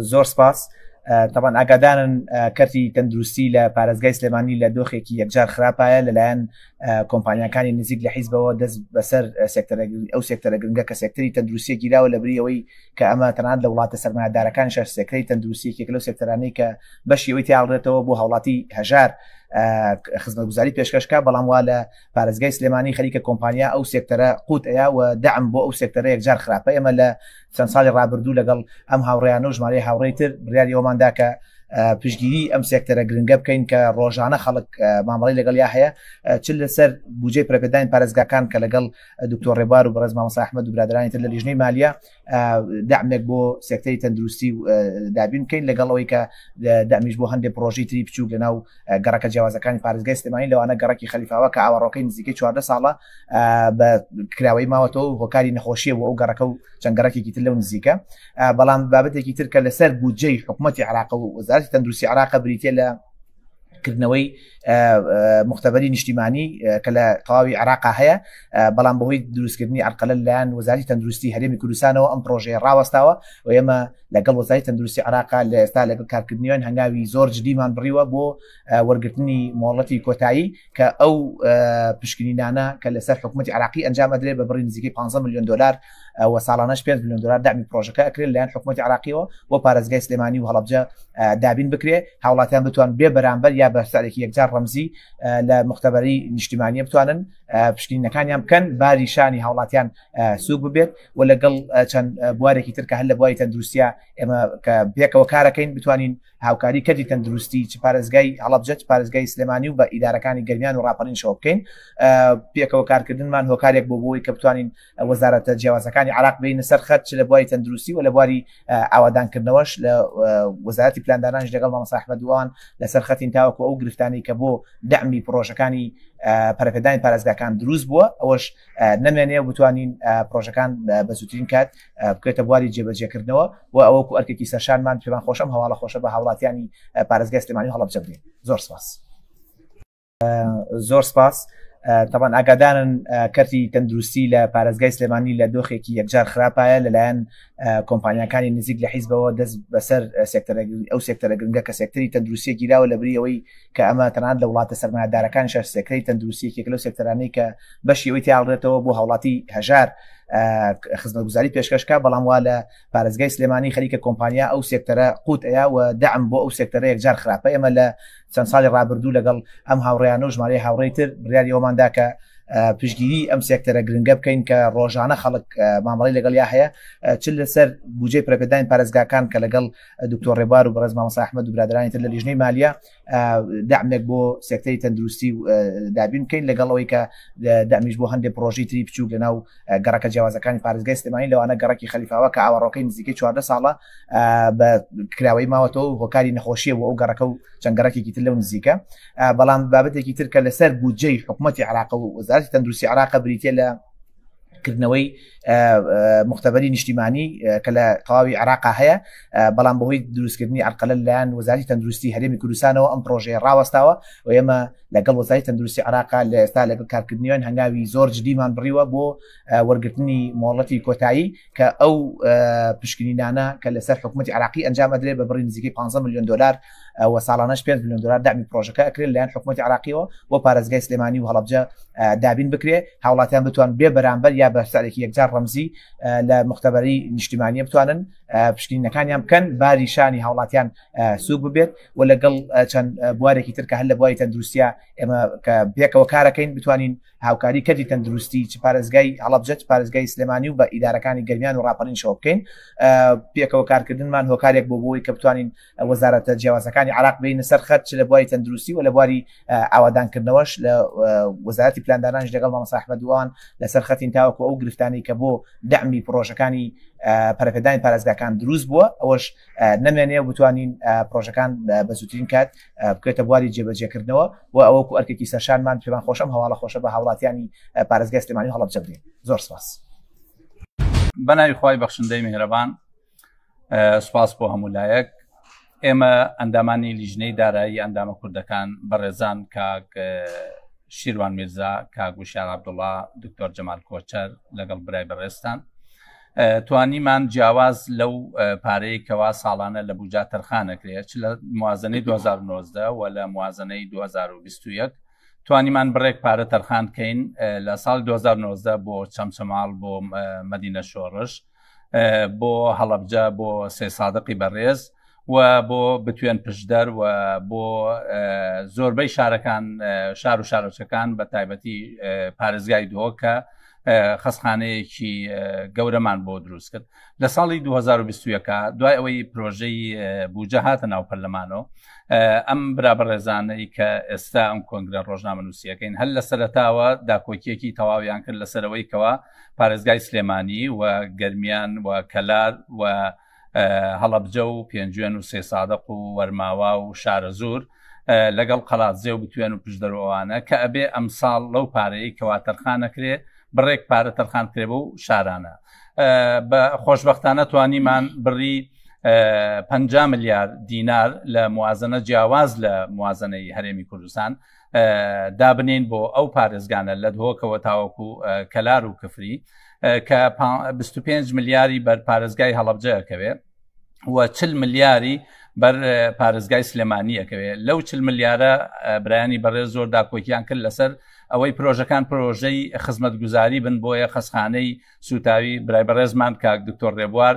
زۆر سپاس تاوان ئاگادانن کەتی تەندروستی لە پارێزگای سلێمانی لە دۆخێکی یەکجار خراپایە لەلایەن کۆمپانیەکانی نزیک لە حیزبەوە دەست بەسەر ئەو سێکتەرە گرنگە کە سێکتەری تەندروستی گیراوە لە بری ئەوەی کە ئەمە تەنان لە وڵاتە سەرمایدارەکان شەر سێکری تەندروستی کێک لەو سێکتەرانەی کە بەشی ئەوی تیاڵێتەوە بۆ هاوڵاتی هەژار خزمەتگوزاری پێشکەشکە بەڵام وا لە پارێزگای سلێمانی خەریکە کۆمپانیا ئەو سێکتەرە قوت ئەیاوە دام بۆ ئەو سێکتەرە یەکجار خراپە ئێمە لە چەند ساڵی ڕابردوو لەگەڵ ئەم هاوڕیان و ژمارە هاوڕێتر بریاری ئەومانداکە پشتگیری ئەم سێکتەرە گرنگە بکەین کە ڕۆژانە خەڵک مامەڵی لەگەڵ یا هەیە چ لەسەر بجێ پرەپێدان پارێزگاکان کە لەگەڵ دکتۆر ڕێبار و بەڕێز مامەساحمە و برادرانی تر لە لیژنەی مالیا دامێک بۆ سێکتەری تەندروستی و دابین بکەین لەگەڵەوەی کە دامیش بۆ هەندێک پرۆژی تری بچوو لەناو گەڕەکە جیاوازەکانی پارێزگای سلمانی لەوانە گەڕکی خەلیفاوە کە ئاوەڕۆکەی نزیکە چواردە ساڵە بە کراوەی ماوەتەوە هۆکاری نەخۆشیە و ئەو گەڕەکە و چەنگەڕێکی تر لەو نزیکە بەڵام بابەتێکی ترکە لەسەر بودجەی حکوومەتتی عراق و وزار دارت تندروسي عراقه بريتيا کردنەوەی مختبری نیشتیمانی کە لە تەواوی عراقا هەیە بەڵام بەهۆی دروستکردنی ئەرقلە لایەن وەزاری تەندروستی هەرێمی کوردستانەوە ئەم پرۆژێ ڕاوەستاوە و ئێمە لەگەڵ وەزای تەندروستی عراقا لە ئێستا لەگەڵ کارکردنیان هەنگاوی زۆر جدیمان بڕیوە بۆ وەرگرتنی مۆڵەتی کۆتایی کە ئەو پشکنینانە کە لەسەر حکوومەتی عراقی ئەنجامەدرێ بە بڕی نزیکی 15 میلیۆن دلار و ساڵانەش 5 میلیۆن دلار دامی پرۆژەکە ئەکرێت لایەن حکوومەتی عراقیەوە بۆ پارێزگای سلێمانی و هەڵبجە دابین بکرێ هاوڵاتیان بتوان بێ بەرامبەر یا بە سارێکی یەکجار ڕەمزی لە مختبەری نیشتیمانی بتوانن پشتینەکانیان بکەن باری شانی هاوڵاتیان سووک ببێت و لەگەڵ چەند بوارێکی ترکە هەل لە بواری تەندروستیا ئێمە بێکەوە کارەکەین بتوانین هاوکاری کردی تەندروستی چ پارێزگای هەڵبجەت پارێزگای سلێمانی و بە ئیدارەکانی گەرمیان و ڕاپەرین شەوە بکەین پێکەوە کارکردنمان هۆکارێک بۆ بۆی کە بتوانین وەزارەتە جیاوازەکانی عراق بین سەر خەت لە بواری تەندروستی و لە بواری ئاوادانکردنەوەش لە وەزارەتی پلاندانانش لەگەڵ مەساحمەدووان لەسەر خەتین تاوەکو ئەو گرفتانی کە بۆ دەمی پرۆژەکانی پەرپێدانی پارێزگاکان دروست بووە ئەوەش نامێنێ بتوانین پرۆژەکان بە زووترین کات بکرێتە بواری جێبەجێکردنەوە و ئەوە ئەرکێکی سەرشانمان پێمان خۆشم هەواڵە خۆشە بە هاوڵاتیانی پارێزگای سلمانی هەڵە بجەبین زۆر سپاس زۆر سپاس. تاوان ئاگادانن کەتی تەندروستی لە پارێزگای سلێمانی لە دۆخێکی یەکجار خراپایە لەلایەن کۆمپانیەکانی نزیک لە حیزبەوە دەست بەسەر ئەو سێکتەرە گرنگە کە سێکتەری تەندروسیە گیراوە لە بریەوەی کە ئەمە تەنان لە وڵاتە سەرمایدارەکان شەر سێکەی تەندروسیەکە لەو سێکتەرانەی کە بەشیەوەی تیاڵێتەوە بۆ هاوڵاتی هەژار. خزمەتگوزاری پێشکەشکە بەڵام وا لە پارێزگای سلێمانی خەریکە کۆمپانیا ئەو سێکتەرە قوت ئەیاوە دام بۆ ئەو سێکتەرە یەکجار خراپە ئێمە لە چەند ساڵی ڕابردوو لەگەڵ ئەم هاوڕیان و ژمارە هاوڕێتر بریاری ئەومانداکە پشتگیری ئەم سێکتەرە گرنگە بکەین کە ڕۆژانە خەڵک مامەڵی لەگەڵیا هەیە چل لەسەر بجێ پرەپێدان پارێزگاکان کە لەگەڵ دکتۆر ڕێبار و بەرز مامەسا ئەحمەد و برادرانی تر لە لیژنەی مالیا دامێک بۆ سێکتەری تەندروستی و دابین بکەین لەگەڵەوەی کە دامیش بۆ هەندێک پرۆژی تری بچوو لەناو گەڕەکە جیاوازەکانی پارێزگای سلمانی لەوانە گەڕکی خەلیفاوە کە ئاوەڕۆکەی نزیکە چواردە ساڵە بە کراوەی ماوەتەوە هۆکاری نەخۆشیە و ئەو گەڕەکە و چەنگەڕێکی تر لەو نزیکە بەڵام بابەتێکی ترکە لەسەر بودجەی حکوومەتتی عراق و وزار دارت تندروسي عراقه بريتيلا کردنەوەی مختبری نیشتیمانی کە لە تەواوی عراقا هەیە بەڵام بەهۆی دروستکردنی ئەرقلە لایەن وەزاری تەندروستی هەرێمی کوردستانەوە ئەم پرۆژێ ڕاوەستاوە و ئێمە لەگەڵ وەزای تەندروستی عراقا لە ئێستا لەگە کارکردنیان هەنگاوی زۆر جدیمان بڕیوە بۆ وەرگرتنی مۆڵەتی کۆتایی کە ئەو پشکنیدانە کە لەسەر حکوومەتتی عراقی ئەنجامەدرێ بە بڕی نزیکی 15 میلیۆن دلار و ساڵانەش 5 میلیۆن دلار دامی پرۆژەکە ئەکرێت لایەن حکوومەتتی عراقیەوە بۆ پارێزگای سلێمانی و هەڵبجە دابین بکرێ هاوڵاتیان بتوان بێ بەرامبەر یا بە عليك یەکجار رمزي آه، لمختبري مختبەری بتوانن پشتینەکانیان بکەن باری شانی هاوڵاتیان سوک ببێت و لەگەڵ چەند بوارێکی ترکە هەل لە بواری تەندروستیا ئێمە پێکەوە کارەکەین بتوانین هاوکاری کردی تەندروستی چ پارێزگای هەڵبجەت پارێزگای سلێمانی و بە ئیدارەکانی گەرمیان و ڕاپەرین شەوە بکەین پێکەوە کارکردنمان هۆکارێک بۆ بۆی کە بتوانین وەزارەتە جیاوازەکانی عراق بین سەر خەت لە بواری تەندروستی و لە بواری ئاوادانکردنەوەش لە وەزارەتی پلاندانانش لەگەڵ مەساحمەدووان لەسەر خەتین تاوەکو ئەو گرفتانی کە بۆ دەمی پرۆژەکانی پەرەپێدانی پارێزگاکان دروست بووە ئەوەش نامێنێ بتوانین پرۆژەکان بە زووترین کات بکرێتە بواری جێبەجێکردنەوە و ئەوەکو ئەرکێکی سەرشانمان پێمان خۆشم هەواڵە خۆشە بە هاوڵاتیانی پارێزگای سلمانی هەڵب جەبدێن زۆر سپاس بەناوی خی بەخشندەی میهرەبان سپاس بۆ هەمولایەک ئێمە ئەندامانی لیژنەی دارایی ئەندامە کوردەکان بەڕێزان کاک شیروان میرزا کاگوشار عبدوڵا دکتۆر جەمال کۆچەر لەگەڵ برای بەڕێستان توانیمان جیاواز لەو پارەیەکەوا ساڵانە لە بجا تەرخانەکرێت لە موازنەی 2009 و لە موازنەی 2021 توانیمان بڕێک پارە تەرخانکەین لە ساڵ 2009 بۆ چەمچەماڵ بۆ مدینە شۆڕش بۆ هەڵەبجە بۆ سێ سادقی بەڕێز و بۆ بتوێن پشدەر و بۆ زۆربەی شارەکان شار و شارۆچەکان بە تایبەتی پارێزگای دۆکە خستخانەیەکی گەورەمان بۆ دروست کرد لە ساڵی 2021 دوای ئەوەی پرۆژەی بوجە هاتە ناو پەرلەمانەوە ئەم برابر ڕێزانەی کە ئێستا ئەم کۆنگرە ڕۆژنامە نووسەکەین هەل لە سەرتاوە داکۆکیەکی تەواویان کرد لە سەرەوەیکەوە پارێزگای سلێمانی و گەرمیان و کەلار و هەڵەبجە و پێنجێن و سێسادق و وەرماوە و شارە زور لەگەڵ قەلات زێو بتوێن و پشدەرەوەوانە کە ئەبێ ئەمساڵ لەو پارەی کەوا تەرخانەکرێ بڕێک پارە تەرخان کرێبە و شارانە بە خۆشببختانە توانیمان بڕی 5 ملیار دینار لە موازنە جیاواز لە موازنەی هەرێمی کوردستان دابنین بۆ ئەو پارێزگانە لە دهۆکەوە تاوەکو کەلار و کفری کە 25 ملیاری بەر پارێزگای هەڵبجەکەوێ وە چل ملیاری بەر پارێزگای سلێمانیەکەوێ لەو چل ملیارە برایانی بەڕێ زۆر داکۆکیان کرد لەسەر ئەوەی پرۆژەکان پرۆژەی خزمەت گوزاری بن بۆیە خەسخانەی سوتاوی برایبەڕێزمان کاک دکتۆر ڕێبوار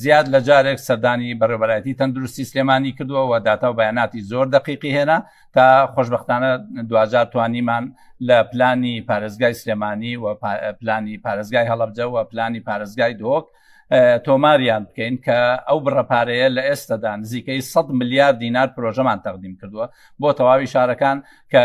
زیاد لە جارێک سەردانی بەڕێبەتی تەندروستی سلێمانی کردووە و داتا و بەیاناتی زۆر دقیقی هێنا تا خۆشببختانە دوجار توانیمان لە پلانی پارێزگای سلێمانی و پلانی پارێزگای هەڵەبجە و پلانی پارێزگای دۆک تۆماریان بکەین کە ئەو بڕەپارەیە لە ئێستادا نزیکەی 100 میلیارد دینار پرۆژەمان تەقدیم کردووە بۆ تەواوی شارەکان کە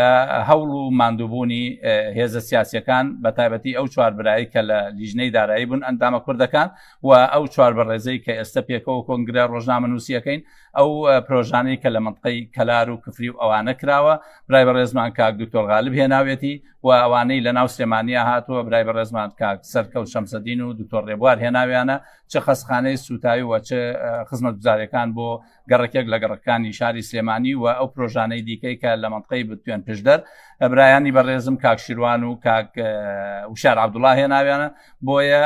هەوڵ و مادووبوونی هێزە سیاسەکان بە تایبەتی ئەو چواربرایی کە لە لیژنەی دارایی بوون ئەندامە کوردەکان و ئەو چوار بەڕێزەی کە ئێستا پێکەوە کۆنگرە ڕۆژنامە نووسیەکەین ئەو پرۆژانەی کە لە منطقی کەلار و کفری و ئەوانە کراوە برای بە ڕێزمان کاک دکتۆر غالب هێناوێتی و ئەوانەی لە ناو سلێمانیا هاتووە برای بە ڕێزمان کاک سەرکە و شەمسەدین و دکتۆر ڕێبوار هێناویانە چه خستخانەی سوتاوی و چه خزمەت گوزارەکان بۆ گەڕکێک لە گەڕەکانی شاری سلێمانی و ئەو پرۆژانەی دیکەی کە لە منتقی بتوێن پشدەر برایانی بەڕێزم کاکشیروان و کاک وشار عبدوڵاه هێناویانە بۆیە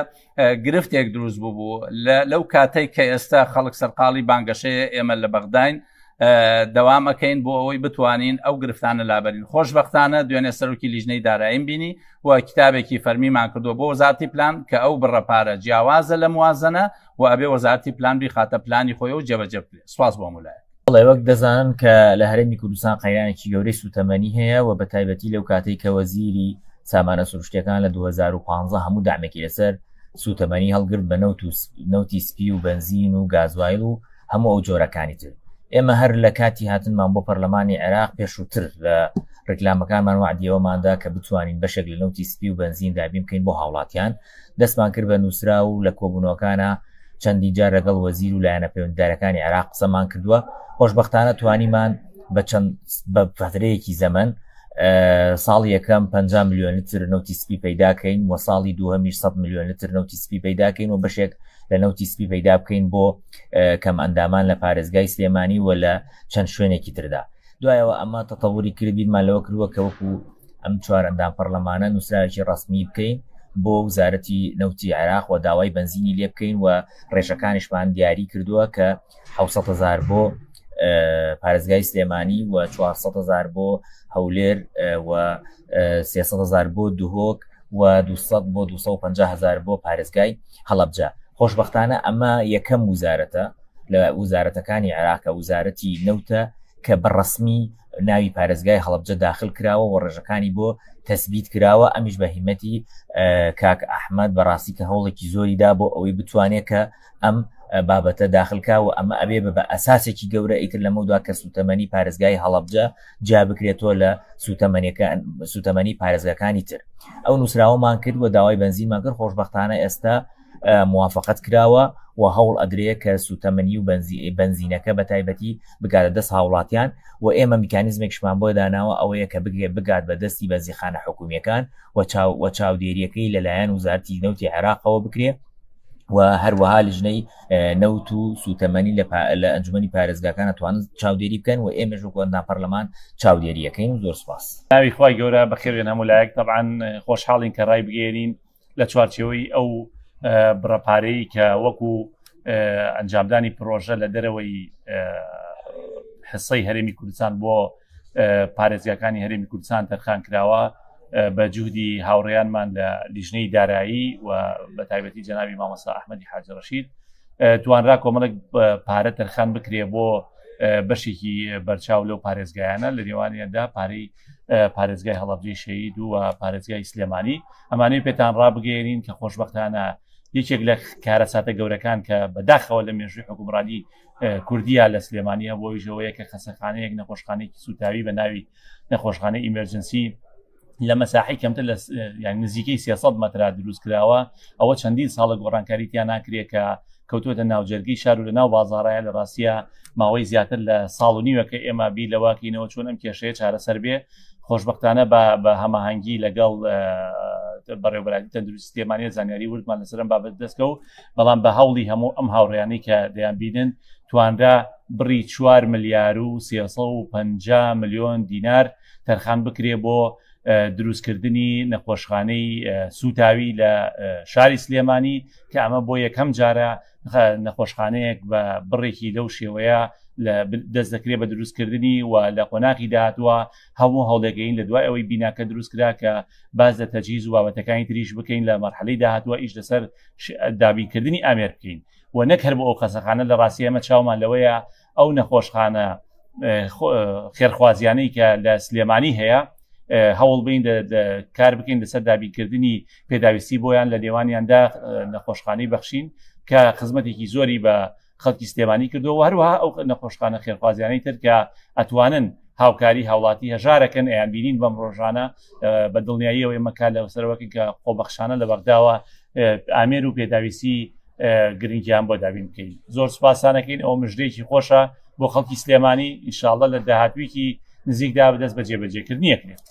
گرفتێک دروست بوو بوو لەو کاتەی کە ئێستا خەڵک سەرقاڵی بانگەشەیە ئێمە لە بەغداین دەوامەکەین بۆ ئەوەی بتوانین ئەو گرفتانە لابەرین خۆشببختانە دوێنێ سەرکی لیژنەی داراییم بینی و کتابێکی فەرمیمان کردو بۆ وزاتی پلان کە ئەو بڕەپارە جیاوازە لە موازنە و ئەبێ وەزارتی پلان بیخاتە پلانی خۆی و جەبەجە سواز بۆ مولایە بڵێ وەک دەزانن کە لە هەرێمی کوردستان قەیرانێکی گەورەی سوتەمەنی هەیە و بە تایبەتی لەو کاتێک کە وەزیری سامانە سروشتەکان لە 2015 هەموو دامێکی لەسەر سوتەمەنی هەڵگرت بە نوتی سپی و بنزین و گازوایل و هەموو ئەو جۆرەکانی تر ئێمە هەر لە کاتی هاتنمان بۆ پەرلەمانی عێراق پێشووتر لە ڕکلامەکانمان وعدیەوەماندا کە بتوانین بەشێک لە نوتی سپی و بنزین دابی بکەین بۆ هاوڵاتیان دەستمان کرد بە نووسرا و لە کۆبوونەکانە چەندی جار لەگەڵ وەزیر و لایەنە پەیوەنددارەکانی عراق قسەمان کردووە خۆشببختانە توانیمان بە چەند بە فترەیەکی زەمن ساڵی یەکەم 5 میلیۆن لتر نوتی سپی پیداکەین و ساڵی دوهمی 100 میلیۆن لتر نوتی سپی پیداکەین و بەشێک لە نەوتی سپی پەیدا بکەین بۆ کەم ئەندامان لە پارێزگای سلێمانی و لە چەند شوێنێکی تردا دوایەوە ئەمە تەتەوری کردبیمالەوە کردوە کەوەکو ئەم چوارەندام پەرلەمانە نووسراکی ڕسمی بکەین بۆ وزارەتی نەوتی عراق و داوای بنزینی لێ بکەین و ڕێژەکانیشمان دیاری کردووە کە 600هزار بۆ پارێزگای سلێمانی و 400هزار بۆ هەولێر و 300هزار بۆ دوهۆک و 200 بۆ 250هزار بۆ پارێزگای هەڵبجە خۆشببختانە ئەمە یەکەم وزارەتە لە وزارەتەکانی عراقە وزارەتی نەوتە کە بەڕسمی ناوی پارێزگای هەڵبجە داخل کراوە و ڕێژەکانی بۆ تەسبیت کراوە ئەمیش بە هیمەتی کاک ئەحمد بەڕاستی کە هەوڵێکی زۆری دا بۆ ئەوەی بتوانێت کە ئەم بابەتە داخلکا و ئەمە ئەبێ بە ئەساسێکی گەورە ئیتر لە مەدا کە سوتەمەنی پارێزگای هەڵبجە جا بکرێتەوە لە سوتەمەنی پارێزگەکانی تر ئەو نووسراوەمان کرد و داوای بنزیمان کرد خۆشببختانە ئێستا موافقت کراوە و هەوڵ ئەدرێ کە سوتەمەنی و بنزی بنزینەکە بە تایبەتی بگارە دەست هاوڵاتیان و ئێمە میکانیزمێکشمان بۆ داناوە ئەوەیە کە بگرێ بگات بە دەستی بەزیخانە حکوومیەکان و چاودێریەکەی لەلایەن وزارتی نەوتی عێراقەوە بکرێ و هەروەها لژنەی نەوت و سوتەمەنی لە ئەنجمەی پارێزگاکان توانن چاودێری بکەن و ئێمەژ گۆندا پەرلەمان چاودێریەکەین زۆر سپاس ناوی خخوای گەورە بەخێوێنەمولایەک دەبان خۆشحاڵین کە ڕای بگەێنین لە چوارچەوەی ئەو بڕەپارەی کە وەکو ئەنجامدانی پرۆژە لە دەرەوەی حسەی هەرێمی کوردستان بۆ پارێزیەکانی هەرێمی کوردستان تەرخان کراوە بە جوودی هاوڕێیانمان لە لیژنەی دارایی و بە تایبەتی جەناوی مامەسا ئەحمەدی حاجڕەشید توانرا کۆمەڵک پارە تەرخان بکرێ بۆ بەشێکی بەرچاو لەو پارێزگایانە لە نێوانیاندا پارەی پارێزگای هەڵبجی شەید و پارێزگای ئیسلێمانی ئەمانەی پێتان ڕابگەێنین کە خۆشببختانە یەکێک لە کارە ساتە گەورەکان کە بەداخەوە لە مێژوی حکومڕانی کوردیا لە سلێمانیا بۆیژەوەیە کە خەسەخانەیەک نەخۆشخانێکی سوتاوی بە ناوی نەخۆشخانە ئیمەرجنسی لە مەساحی کەمتر لە یان نزیکەی 300 مەترا دروست کراوە ئەوە چەندین ساڵە گۆڕانکاریتیان ناکرێکە کەوتوتە ناوجەرگی شار و لە ناو بازارایە لە ڕاستە ماوەی زیاتر لە ساڵنیوە کە ئێمە بی لەواکەینەوە چۆن ئەم کێشەیە چارەسەر بێ خۆشببختانە بە هەماهنگگی لەگەڵ بەڕێوەبراتی تەندروست تێمانی زانیاری وردمان لەسرم بابەت دەستکە و بەڵام بە هەوڵی هەموو ئەم هاوڕیانی کە دەیان بینن توانرا بڕی 4 ملیار و 350 میلیۆن دینار تەرخان بکرێ بۆ دروستکردنی نەخۆشخانەی سوتاوی لە شاری سلێمانی کە ئەمە بۆ یەکەم جارە نەخۆشخانەیەک بە بڕێکی لەو شێوەیە دەست دەکرێت بە دروستکردنی و لە قۆناقی داهاتوە هەموو هەڵدەگەین لە دوای ئەوەی بیناکە دروستکرا کە باز لە تەجیز و بابەتەکانی تریش بکەین لە مەرحەلی داهاتوە ئیش لەسەر دابینکردنی ئامێر بکەین و نەکەر بۆ ئەو قەسەخانە لە ڕاستیەمە چاومان لەوەیە ئەو نەخۆشخانە خێرخوازیانەی کە لە سلێمانی هەیە هەوڵ بین کار بکەین لەسەر دابینکردنی پێداویستی بۆیان لە دێوانیاندا نەخۆشخانەی بەخشین کە خزمەتێکی زۆری بە خەڵکی سلێمانی کردو هەروها ئەو نەخۆشخانە خێرخوازیانەی ترکە ئەتوانن هاوکاری هاوڵاتی هەژارەکەن ئەیان بینین بەم ڕۆژانە بە دڵنیاییەوە ئێمەکە لە سەرەوەکی کە قۆبەخشانە لە بەغداوە ئامێر و پێداویسی گرنگیان بۆ دابین بکەین زۆر سپاسانەکەین ئەو مژدێکی خۆشە بۆ خەڵکی سلێمانی ئینشاءڵە لە داهاتویکی نزیکدا بەدەست بە جێبەجێکردنیەکرێت.